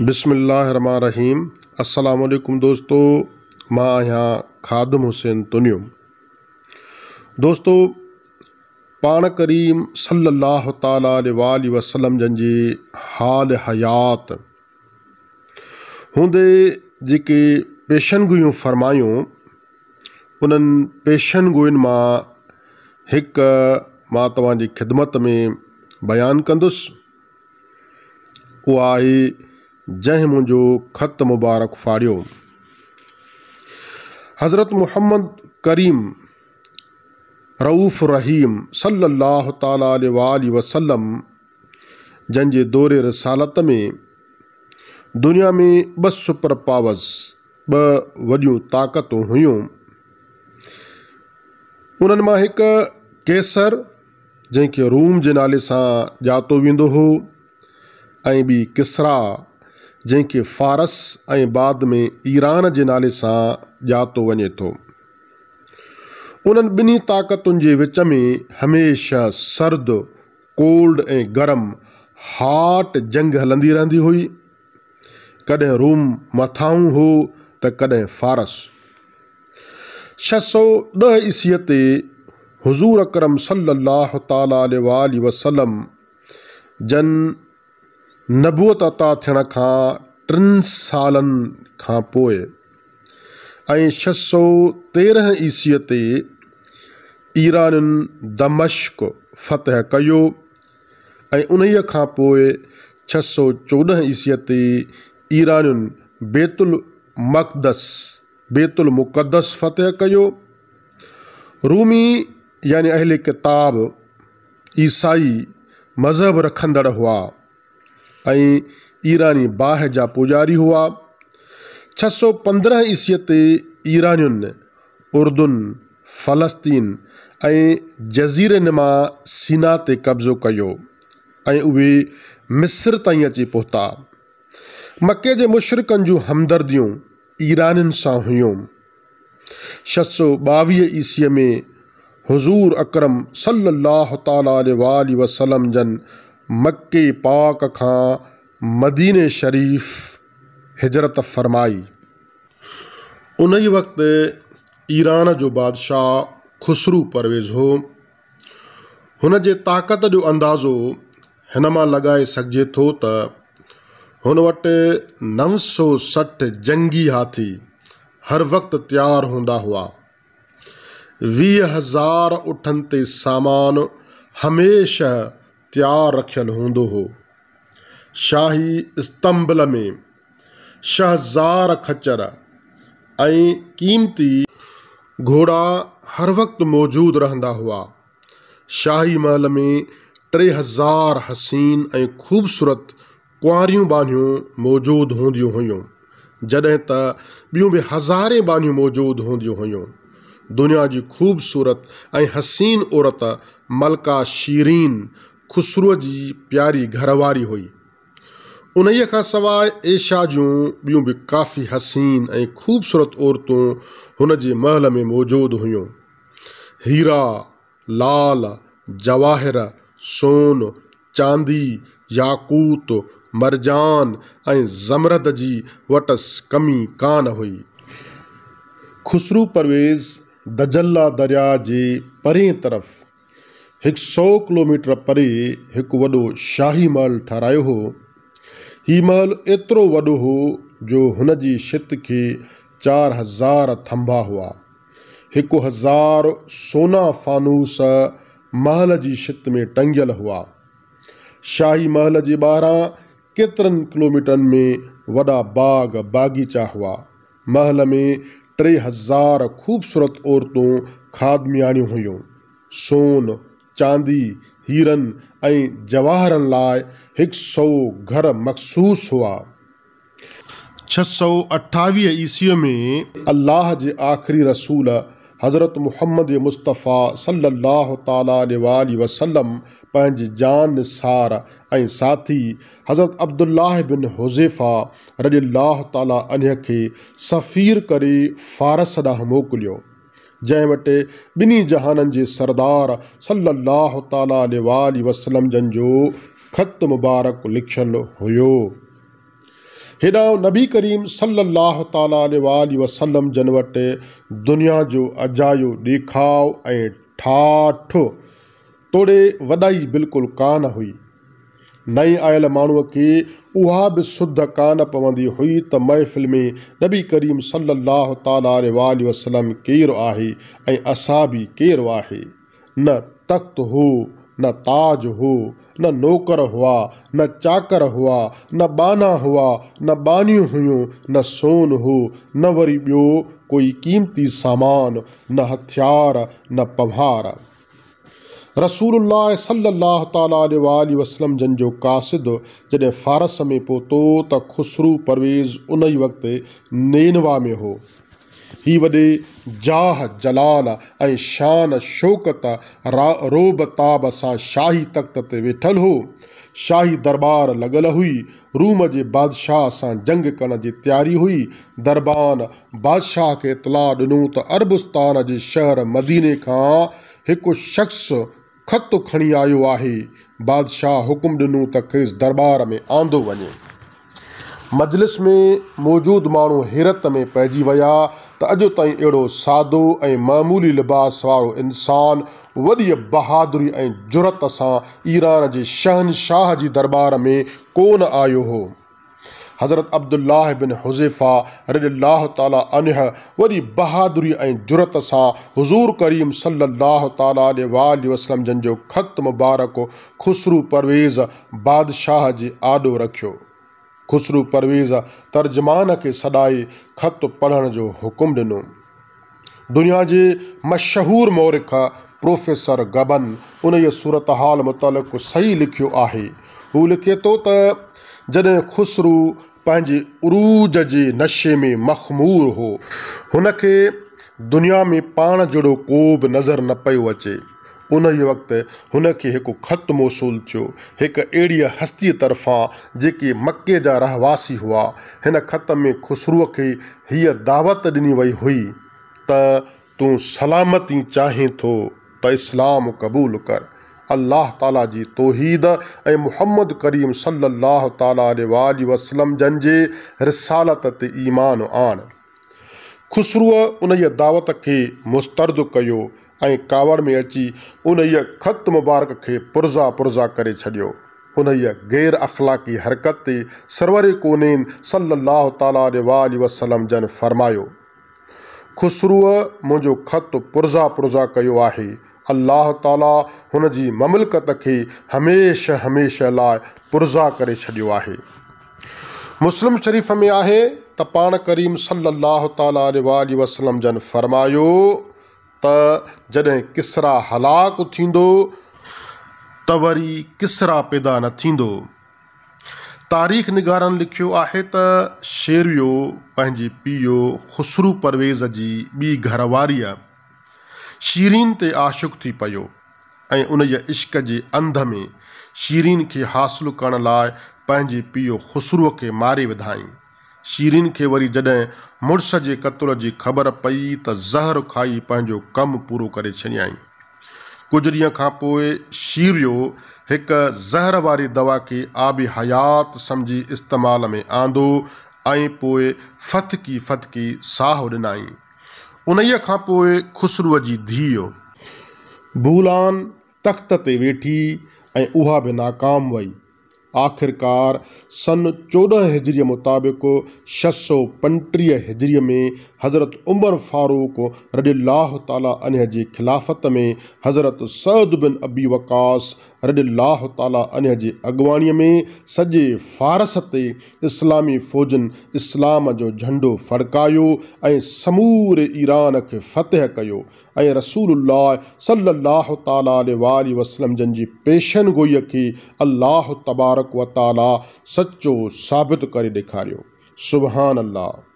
الرحیم السلام रहीम دوستو दोस्तो मां आहियां खादम हुसैन دوستو پان पाण करीम اللہ अल ताली वल वसलम जन जी हाल हयात हूंदे जेके پیشن फरमायूं उन्हनि پیشن मां हिकु मां तव्हांजी ख़िदमत में बयानु कंदुसि उहा आहे जंहिं मुंहिंजो ख़तु मुबारक फाड़ियो हज़रत मुहम्मद करीम रऊफ़ रहीम सलाहु ताल वसलम जंहिंजे दौरे रसालत में दुनिया में ॿ सुपर पावर्स ॿ वॾियूं ताक़तूं हुयूं उन्हनि मां हिकु केसर जंहिंखे रूम जे नाले सां ॼातो वेंदो हो ऐं ॿी किसरा जंहिंखे फ़ारस ऐं बाद में ईरान जे नाले सां ॼातो वञे थो उन्हनि ॿिन्ही ताक़तुनि जे विच में हमेशह सर्द कोल्ड ऐं गरम हाट जंग हलंदी रहंदी हुई कॾहिं रूम मथाऊं हो त कॾहिं फ़ारस छह सौ ॾह ईस्वीअ ते हज़ूर अकरम सलाहु सली वसलम जन नबूअत अता थियण खां टिनि सालनि खां पोइ ऐं छह सौ तेरहं ईसवीअ ते ईरानियुनि दमश्क फ़तह कयो ऐं उन्हीअ खां पोइ छह सौ चोॾहं ईसवीअ ते ईरानियुनि बेतुल मक़दस बेतुल मुक़दस फ़तह कयो रूमी यानी अहिल किताब ईसाई मज़हब रखंदड़ हुआ ईरानी बाह जा पुजारी हुआ छह सौ पंद्रह ईस्वी से ईरानियुनि उर्दुन फ़लस्तीन ऐं जज़ीरे सीना ते कब्ज़ो किया मिस्र ताईं अची पहुता मके के मुशरकनि जो हमदर्दियूं ईरानियुनि से हुयूं छह सौ ॿावीह ईस्वी में हुज़ूर अकरम सलाहु ताल वसलम जन मक्के पाक खां मदीन शरीफ़ हिजरत फरमाई उन ई वक़्तु ईरान जो बादशाह खुसरू परवेज़ हो हुन ताक़त जो अंदाज़ो हिन मां लॻाए सघिजे त हुन नव सौ सठ जंगी हाथी हर वक्त तैयार हूंदा हुआ वीह हज़ार उठनि ते सामान हमेशा त्यार रखल होंदो हो शाही स्तंबल में शहजार खच्चर ऐं क़ीमती घोड़ा हर वक्त मौजूद रहंदा हुआ शाही महल में टे हज़ार हसीन ए ख़ूबसूरत कुंवारियूं बानियूं मौजूदु हूंदियूं हुयूं जॾहिं त ॿियूं बि हज़ारे बानियूं मौजूद हूंदियूं हुयूं दुनिया की ख़ूबसूरत ए हसीन औरत मलका शीरीन खुसरो की प्यारी घरवारी हुई उन खां सवाइ जो जूं भी बि काफ़ी हसीन ए ख़ूबसूरत औरतूं उन महल में मौजूद हुयूं हीरा लाल जवाहर सोन चांदी याकूत मरजान ऐं ज़मरद जी वटस कमी कान हुई ख़ुसरू परवेज़ दजल्ला दरिया के परे तरफ़ हिकु सौ किलोमीटर परे हिकु वॾो शाही महल ठहिरायो हो हीउ महल एतिरो वॾो हो जो हुन जी शित खे चारि हज़ार थम्बा हुआ हिकु हज़ार सोना फानूस महल जी शित में टंगियल हुआ शाही महल जे ॿाहिरां केतिरनि किलोमीटरनि में वॾा बाग बाग़ीचा हुआ महल में टे हज़ार ख़ूबसूरत औरतूं खाद मियाणियूं हुयूं सोन चांदी हीरन ऐं जवाहरनि लाइ हिकु सौ घर मखसूस हुआ छह सौ अठावीह ईस्वीअ में अलाह जे आख़िरी रसूल हज़रत मुहम्मद मुस्तफ़ा मुस्तफ़ी सलाह वसलम पंहिंजी जानसार ऐं साथी हज़रत अब्दुलाह बिन हुज़ीफा रज अलाह ताल खे सफ़ीर करे फ़ारस ॾांहुं मोकिलियो जंहिं वटि ॿिन्ही जहाननि जे सरदार वसलम जन जो ख़तु मुबारक लिखियलु हुयो हेॾां नबी करीम सल अल ताल वसलम जन वटि दुनिया जो अजायो ॾेखाओ ऐं ठाठ तोड़े वॾाई बिल्कुलु कान हुई नई आयल माण्हूअ खे उहा कान पवंदी हुई त महफ़िल में नबी करीम सलाह ताल वसलम केरु आहे ऐं असां बि केरु न तख़्त हो न ताज हो न नौकर हुआ न चाकर हुआ न बाना हुआ न बानी हुयूं न सोन हो न वरी ॿियो कोई क़ीमती सामान न हथियार न पवार रसूल सल्लाह वसलम जन जो कासिद जॾहिं फारस में पहुतो त ख़ुसरू परवेज़ उन ई वक़्तु नेनवा में हो ही वे जाह जलाल शान शौकत रा रोब ताब से शाही तख़्त वेठल हो शाही दरबार लगल हुई रूम के बादशाह सां जंग कर तैयारी हुई दरबान बादशाह के इतलाह दिनों त अरबुस्तान के शहर मदीने खां हिकु शख़्स ख़तु खणी आयो आहे बादशाह हुकुम ॾिनो त खेसि दरबार में आंदो वञे मजलिस में मौजूदु माण्हू हिरत में पइजी विया त अॼु ताईं अहिड़ो सादो ऐं मामूली लिबास वारो इंसानु वॾीअ बहादुरी ऐं जुरत सां ईरान जे शहनशाह जी दरबार में कोन आयो हो हज़रत अब्दुल्ला बिन हुजीफा रज़ील्ला तह वरी बहादुरी जुरत सां हुज़ूर करीम सलाह वसलम जन जो ख़त मुबारक ख़ुसरू परवेज़ बादशाह जे आॾो रखियो ख़ुसरू परवेज़ तर्जमान के सदाई ख़त पढ़ने जो हुकुम ॾिनो दुनिया के मशहूर मौरख प्रोफेसर गबन उन सूरत हाल मुतलिक़ सही लिखो है वो लिखे तो त ख़ुसरू पंहिंजे उरूज जे नशे में मखमूर हो हुन खे दुनिया में पाण जहिड़ो को बि नज़र न पियो अचे उन ई वक़्तु हुन खे हिकु ख़तु मौसूल थियो हिकु अहिड़ीअ हस्तीअ तरफ़ां जेके मके जा रहवासी हुआ हिन ख़त में खुसरूअ खे हीअ दावत ॾिनी वई हुई त तूं सलामती चाहीं थो त इस्लाम क़बूलु कर अल्लाह ताला जी तोहीद ऐं मुहम्मद करीम सलाह ताली वसलम जन जे रिसालत ते ईमान आण ख़ुसरूअ उन दावत के मुस्तरद कयो कावड़ में अची उन ख़त मुबारक के पुर्जा पुर्जा करे उन गैर अख़लाक़ी हरकत ते सरवर कोनेन सलाह ताली वसलम जन फरमायो ख़ुसरूअ मुंहिंजो ख़त पुर्जा पुर्जा कयो आहे अलाह ताला हुन जी ममलकत खे हमेशह हमेशह लाइ पुर्ज़ा करे छॾियो आहे मुस्लिम शरीफ़ में आहे त पाण करीम सलाहु तालि वसलम जन फरमायो त जॾहिं किसरा हलाक थींदो त वरी किसरा पैदा न थींदो तारीख़ निगारनि लिखियो आहे त शेरियो पंहिंजी पीउ ख़ुसरू परवेज़ जी ॿी घरवारी आहे शीरीन ते आशुक थी पियो ऐं उन जे इश्क जे अंध में शीरीन खे हासिलु करण लाइ पंहिंजे पीउ खुसरूअ खे मारे विधाई शीरीन खे वरी जॾहिं मुड़ुस जे क़तल जी ख़बर पई त ज़हर खाई पंहिंजो कमु पूरो करे छॾियई कुझु ॾींहं खां पोइ शीरियो हिकु ज़हर वारी दवा खे आबि हयात सम्झी इस्तेमाल में आंदो ऐं पोइ फतकी फतकी साहु ॾिनई उनई खां पोइ खुसरूअ जी धीउ भूलान तख़्त ते वेठी ऐं उहा बि नाकाम वई आखिरकार सन चौदह हिजरीअ मुताबिक़ छह सौ पंटीह हिजरीअ में हज़रत उमर फ़ारूक रॾिल्लाह ताला अन जे ख़िलाफ़त में हज़रत सद बिन अबी वकास रॾिल्लाह ताला अन जे अॻुवाणीअ में सॼे फ़ारस ते इस्लामी फ़ौजनि इस्लाम जो झंडो फड़कायो ऐं समूरे ईरान खे फ़तह कयो ऐं रसूल सलाह ताल वसलम जन जी पेशन गोई खे अलाह तबारक वाला सचो साबित करे ॾेखारियो सुबहान अलाह